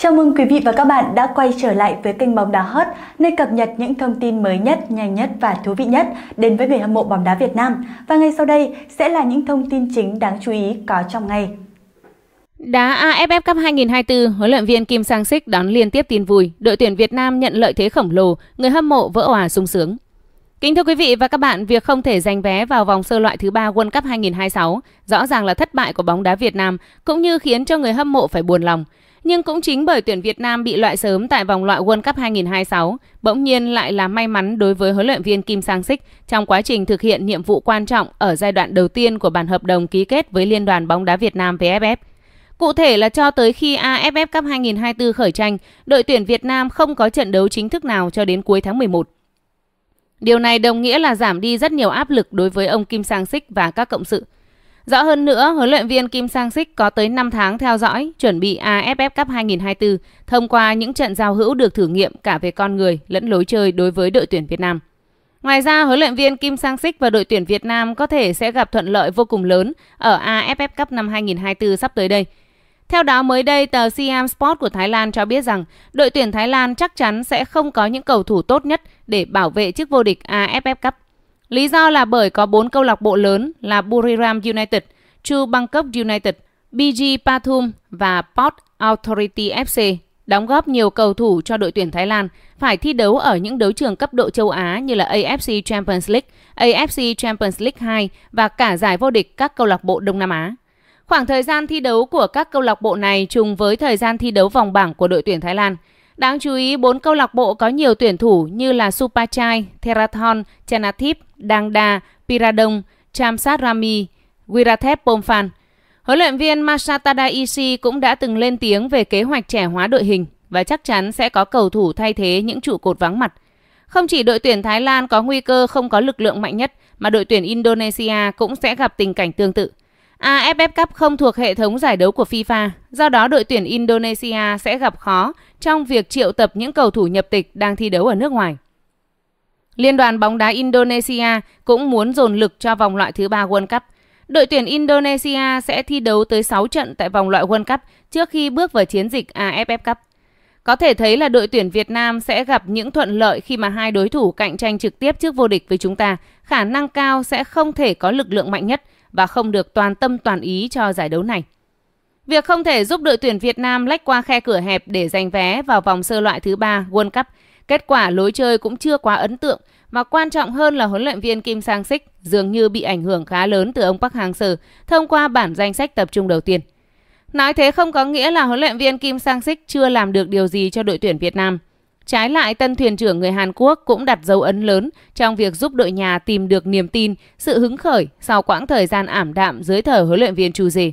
Chào mừng quý vị và các bạn đã quay trở lại với kênh Bóng Đá Hot, nơi cập nhật những thông tin mới nhất, nhanh nhất và thú vị nhất đến với người hâm mộ bóng đá Việt Nam. Và ngay sau đây sẽ là những thông tin chính đáng chú ý có trong ngày. Đá AFF Cup 2024, huấn luyện viên Kim Sang Sik đón liên tiếp tin vui, đội tuyển Việt Nam nhận lợi thế khổng lồ, người hâm mộ vỡ òa sung sướng. Kính thưa quý vị và các bạn, việc không thể giành vé vào vòng sơ loại thứ ba World Cup 2026 rõ ràng là thất bại của bóng đá Việt Nam cũng như khiến cho người hâm mộ phải buồn lòng. Nhưng cũng chính bởi tuyển Việt Nam bị loại sớm tại vòng loại World Cup 2026, bỗng nhiên lại là may mắn đối với huấn luyện viên Kim Sang Sik trong quá trình thực hiện nhiệm vụ quan trọng ở giai đoạn đầu tiên của bản hợp đồng ký kết với Liên đoàn bóng đá Việt Nam VFF. Cụ thể là cho tới khi AFF Cup 2024 khởi tranh, đội tuyển Việt Nam không có trận đấu chính thức nào cho đến cuối tháng 11. Điều này đồng nghĩa là giảm đi rất nhiều áp lực đối với ông Kim Sang Sik và các cộng sự – Rõ hơn nữa, huấn luyện viên Kim Sang Sik có tới 5 tháng theo dõi, chuẩn bị AFF Cup 2024 thông qua những trận giao hữu được thử nghiệm cả về con người lẫn lối chơi đối với đội tuyển Việt Nam. Ngoài ra, huấn luyện viên Kim Sang Sik và đội tuyển Việt Nam có thể sẽ gặp thuận lợi vô cùng lớn ở AFF Cup năm 2024 sắp tới đây. Theo đó, mới đây, tờ Siam Sport của Thái Lan cho biết rằng đội tuyển Thái Lan chắc chắn sẽ không có những cầu thủ tốt nhất để bảo vệ chức vô địch AFF Cup Lý do là bởi có 4 câu lạc bộ lớn là Buriram United, True Bangkok United, BG Pathum và Port Authority FC đóng góp nhiều cầu thủ cho đội tuyển Thái Lan phải thi đấu ở những đấu trường cấp độ châu Á như là AFC Champions League, AFC Champions League 2 và cả giải vô địch các câu lạc bộ Đông Nam Á. Khoảng thời gian thi đấu của các câu lạc bộ này trùng với thời gian thi đấu vòng bảng của đội tuyển Thái Lan – Đáng chú ý, 4 câu lạc bộ có nhiều tuyển thủ như là Supachai, Therathon, Chanathip, Dangda, Piradong, Chamsat Rami, Wiratep Pomfan. Huấn luyện viên Masatada Ishii cũng đã từng lên tiếng về kế hoạch trẻ hóa đội hình và chắc chắn sẽ có cầu thủ thay thế những trụ cột vắng mặt. Không chỉ đội tuyển Thái Lan có nguy cơ không có lực lượng mạnh nhất, mà đội tuyển Indonesia cũng sẽ gặp tình cảnh tương tự. AFF Cup không thuộc hệ thống giải đấu của FIFA, do đó đội tuyển Indonesia sẽ gặp khó trong việc triệu tập những cầu thủ nhập tịch đang thi đấu ở nước ngoài. Liên đoàn bóng đá Indonesia cũng muốn dồn lực cho vòng loại thứ ba World Cup. Đội tuyển Indonesia sẽ thi đấu tới 6 trận tại vòng loại World Cup trước khi bước vào chiến dịch AFF Cup. Có thể thấy là đội tuyển Việt Nam sẽ gặp những thuận lợi khi mà hai đối thủ cạnh tranh trực tiếp trước vô địch với chúng ta, khả năng cao sẽ không thể có lực lượng mạnh nhất – và không được toàn tâm toàn ý cho giải đấu này. Việc không thể giúp đội tuyển Việt Nam lách qua khe cửa hẹp để giành vé vào vòng sơ loại thứ ba World Cup, kết quả lối chơi cũng chưa quá ấn tượng mà quan trọng hơn là huấn luyện viên Kim Sang Sik dường như bị ảnh hưởng khá lớn từ ông Park Hang-seo thông qua bản danh sách tập trung đầu tiên. Nói thế không có nghĩa là huấn luyện viên Kim Sang Sik chưa làm được điều gì cho đội tuyển Việt Nam. Trái lại, tân thuyền trưởng người Hàn Quốc cũng đặt dấu ấn lớn trong việc giúp đội nhà tìm được niềm tin, sự hứng khởi sau quãng thời gian ảm đạm dưới thời huấn luyện viên Chu Dê.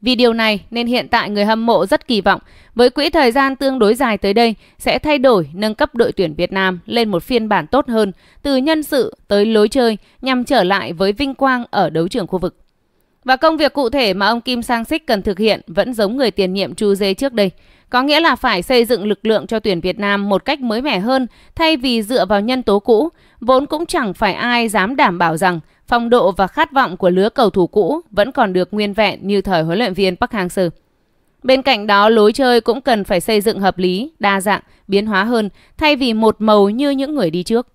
Vì điều này nên hiện tại người hâm mộ rất kỳ vọng với quỹ thời gian tương đối dài tới đây sẽ thay đổi nâng cấp đội tuyển Việt Nam lên một phiên bản tốt hơn từ nhân sự tới lối chơi nhằm trở lại với vinh quang ở đấu trường khu vực. Và công việc cụ thể mà ông Kim Sang Sik cần thực hiện vẫn giống người tiền nhiệm Chu Dê trước đây, có nghĩa là phải xây dựng lực lượng cho tuyển Việt Nam một cách mới mẻ hơn thay vì dựa vào nhân tố cũ, vốn cũng chẳng phải ai dám đảm bảo rằng phong độ và khát vọng của lứa cầu thủ cũ vẫn còn được nguyên vẹn như thời huấn luyện viên Park Hang-seo. Bên cạnh đó, lối chơi cũng cần phải xây dựng hợp lý, đa dạng, biến hóa hơn thay vì một màu như những người đi trước.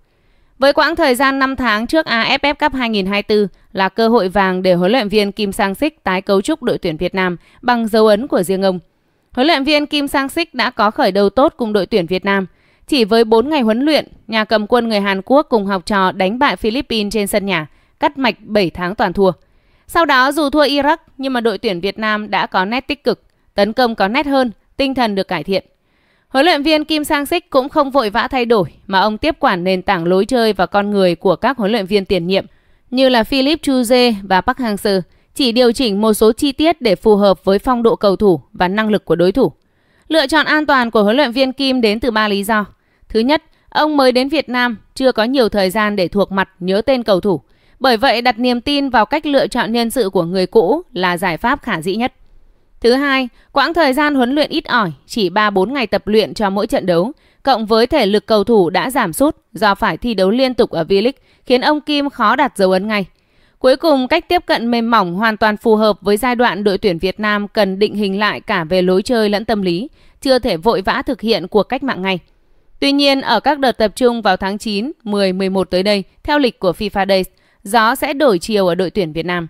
Với quãng thời gian 5 tháng trước AFF Cup 2024 là cơ hội vàng để huấn luyện viên Kim Sang Sik tái cấu trúc đội tuyển Việt Nam bằng dấu ấn của riêng ông. Huấn luyện viên Kim Sang Sik đã có khởi đầu tốt cùng đội tuyển Việt Nam. Chỉ với 4 ngày huấn luyện, nhà cầm quân người Hàn Quốc cùng học trò đánh bại Philippines trên sân nhà, cắt mạch 7 tháng toàn thua. Sau đó dù thua Iraq nhưng mà đội tuyển Việt Nam đã có nét tích cực, tấn công có nét hơn, tinh thần được cải thiện. Huấn luyện viên Kim Sang Sik cũng không vội vã thay đổi mà ông tiếp quản nền tảng lối chơi và con người của các huấn luyện viên tiền nhiệm như là Philip Chuze và Park Hang-seo chỉ điều chỉnh một số chi tiết để phù hợp với phong độ cầu thủ và năng lực của đối thủ. Lựa chọn an toàn của huấn luyện viên Kim đến từ ba lý do. Thứ nhất, ông mới đến Việt Nam chưa có nhiều thời gian để thuộc mặt nhớ tên cầu thủ. Bởi vậy đặt niềm tin vào cách lựa chọn nhân sự của người cũ là giải pháp khả dĩ nhất. Thứ hai, quãng thời gian huấn luyện ít ỏi, chỉ 3-4 ngày tập luyện cho mỗi trận đấu, cộng với thể lực cầu thủ đã giảm sút do phải thi đấu liên tục ở V-League khiến ông Kim khó đặt dấu ấn ngay. Cuối cùng, cách tiếp cận mềm mỏng hoàn toàn phù hợp với giai đoạn đội tuyển Việt Nam cần định hình lại cả về lối chơi lẫn tâm lý, chưa thể vội vã thực hiện cuộc cách mạng ngay. Tuy nhiên, ở các đợt tập trung vào tháng 9, 10, 11 tới đây, theo lịch của FIFA Days, gió sẽ đổi chiều ở đội tuyển Việt Nam.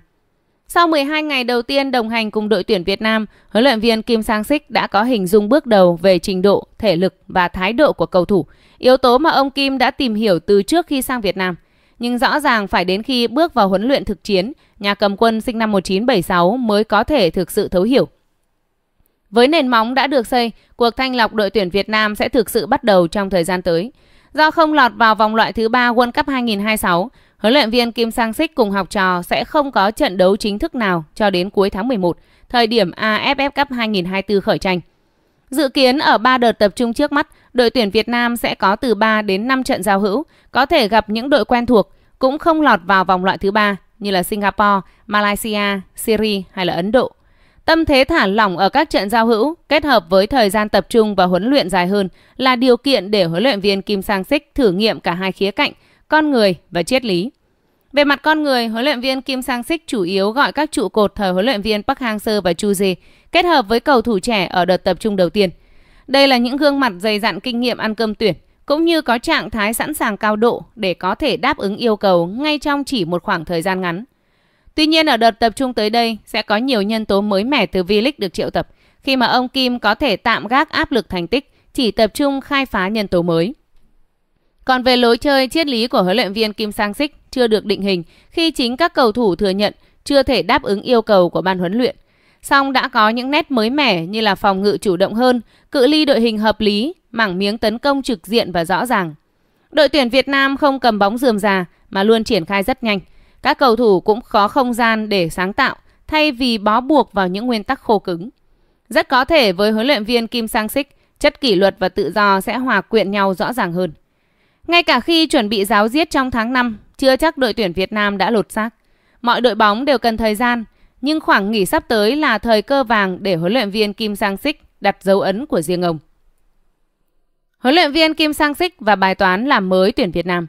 Sau 12 ngày đầu tiên đồng hành cùng đội tuyển Việt Nam, huấn luyện viên Kim Sang Sik đã có hình dung bước đầu về trình độ, thể lực và thái độ của cầu thủ, yếu tố mà ông Kim đã tìm hiểu từ trước khi sang Việt Nam – nhưng rõ ràng phải đến khi bước vào huấn luyện thực chiến, nhà cầm quân sinh năm 1976 mới có thể thực sự thấu hiểu. Với nền móng đã được xây, cuộc thanh lọc đội tuyển Việt Nam sẽ thực sự bắt đầu trong thời gian tới. Do không lọt vào vòng loại thứ 3 World Cup 2026, huấn luyện viên Kim Sang Sik cùng học trò sẽ không có trận đấu chính thức nào cho đến cuối tháng 11, thời điểm AFF Cup 2024 khởi tranh. Dự kiến ở 3 đợt tập trung trước mắt, đội tuyển Việt Nam sẽ có từ 3 đến 5 trận giao hữu, có thể gặp những đội quen thuộc, cũng không lọt vào vòng loại thứ ba như là Singapore, Malaysia, Syria hay là Ấn Độ. Tâm thế thả lỏng ở các trận giao hữu kết hợp với thời gian tập trung và huấn luyện dài hơn là điều kiện để huấn luyện viên Kim Sang Sik thử nghiệm cả hai khía cạnh, con người và triết lý. Về mặt con người, huấn luyện viên Kim Sang Sik chủ yếu gọi các trụ cột thời huấn luyện viên Park Hang-seo và Chu Ji kết hợp với cầu thủ trẻ ở đợt tập trung đầu tiên – đây là những gương mặt dày dặn kinh nghiệm ăn cơm tuyển, cũng như có trạng thái sẵn sàng cao độ để có thể đáp ứng yêu cầu ngay trong chỉ một khoảng thời gian ngắn. Tuy nhiên ở đợt tập trung tới đây sẽ có nhiều nhân tố mới mẻ từ V-League được triệu tập khi mà ông Kim có thể tạm gác áp lực thành tích chỉ tập trung khai phá nhân tố mới. Còn về lối chơi triết lý của huấn luyện viên Kim Sang Sik chưa được định hình khi chính các cầu thủ thừa nhận chưa thể đáp ứng yêu cầu của ban huấn luyện – Song đã có những nét mới mẻ như là phòng ngự chủ động hơn, cự ly đội hình hợp lý, mảng miếng tấn công trực diện và rõ ràng. Đội tuyển Việt Nam không cầm bóng dườm già mà luôn triển khai rất nhanh. Các cầu thủ cũng có không gian để sáng tạo thay vì bó buộc vào những nguyên tắc khô cứng. Rất có thể với huấn luyện viên Kim Sang Sik, chất kỷ luật và tự do sẽ hòa quyện nhau rõ ràng hơn. Ngay cả khi chuẩn bị giáo diết trong tháng 5, chưa chắc đội tuyển Việt Nam đã lột xác. Mọi đội bóng đều cần thời gian, nhưng khoảng nghỉ sắp tới là thời cơ vàng để huấn luyện viên Kim Sang Sik đặt dấu ấn của riêng ông. Huấn luyện viên Kim Sang Sik và bài toán làm mới tuyển Việt Nam.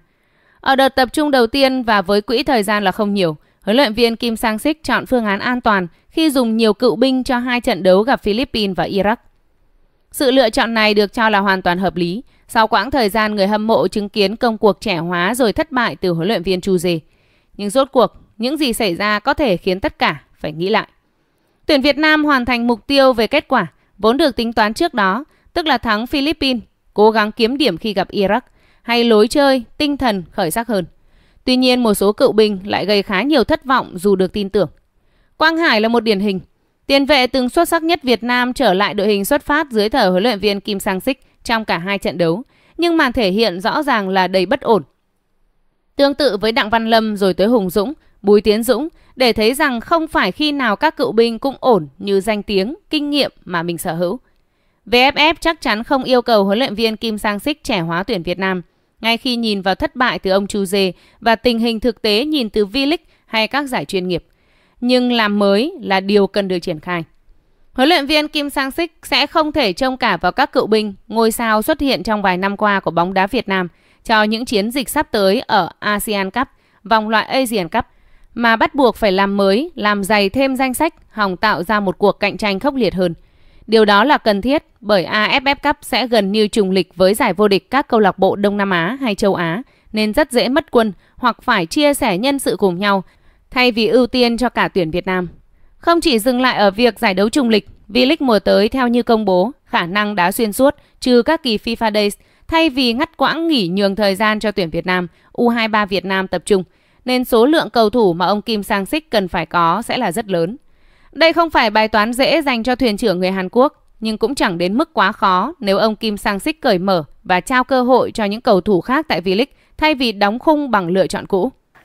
Ở đợt tập trung đầu tiên và với quỹ thời gian là không nhiều, huấn luyện viên Kim Sang Sik chọn phương án an toàn khi dùng nhiều cựu binh cho hai trận đấu gặp Philippines và Iraq. Sự lựa chọn này được cho là hoàn toàn hợp lý sau quãng thời gian người hâm mộ chứng kiến công cuộc trẻ hóa rồi thất bại từ huấn luyện viên Chu Dê. Nhưng rốt cuộc, những gì xảy ra có thể khiến tất cả phải nghĩ lại. Tuyển Việt Nam hoàn thành mục tiêu về kết quả vốn được tính toán trước đó, tức là thắng Philippines, cố gắng kiếm điểm khi gặp Iraq, hay lối chơi, tinh thần khởi sắc hơn. Tuy nhiên một số cựu binh lại gây khá nhiều thất vọng dù được tin tưởng. Quang Hải là một điển hình. Tiền vệ từng xuất sắc nhất Việt Nam trở lại đội hình xuất phát dưới thời huấn luyện viên Kim Sang Sik trong cả hai trận đấu, nhưng màn thể hiện rõ ràng là đầy bất ổn. Tương tự với Đặng Văn Lâm rồi tới Hùng Dũng, Bùi Tiến Dũng để thấy rằng không phải khi nào các cựu binh cũng ổn như danh tiếng, kinh nghiệm mà mình sở hữu. VFF chắc chắn không yêu cầu huấn luyện viên Kim Sang Sik trẻ hóa tuyển Việt Nam. Ngay khi nhìn vào thất bại từ ông Chu Dê và tình hình thực tế nhìn từ V-League hay các giải chuyên nghiệp. Nhưng làm mới là điều cần được triển khai. Huấn luyện viên Kim Sang Sik sẽ không thể trông cả vào các cựu binh, ngôi sao xuất hiện trong vài năm qua của bóng đá Việt Nam cho những chiến dịch sắp tới ở ASEAN Cup, vòng loại Asian Cup – mà bắt buộc phải làm mới, làm dày thêm danh sách, hòng tạo ra một cuộc cạnh tranh khốc liệt hơn. Điều đó là cần thiết bởi AFF Cup sẽ gần như trùng lịch với giải vô địch các câu lạc bộ Đông Nam Á hay châu Á nên rất dễ mất quân hoặc phải chia sẻ nhân sự cùng nhau thay vì ưu tiên cho cả tuyển Việt Nam. Không chỉ dừng lại ở việc giải đấu trùng lịch, V-League mùa tới theo như công bố, khả năng đá xuyên suốt trừ các kỳ FIFA Days, thay vì ngắt quãng nghỉ nhường thời gian cho tuyển Việt Nam, U23 Việt Nam tập trung – nên số lượng cầu thủ mà ông Kim Sang Sik cần phải có sẽ là rất lớn. Đây không phải bài toán dễ dành cho thuyền trưởng người Hàn Quốc, nhưng cũng chẳng đến mức quá khó nếu ông Kim Sang Sik cởi mở và trao cơ hội cho những cầu thủ khác tại V-League thay vì đóng khung bằng lựa chọn cũ.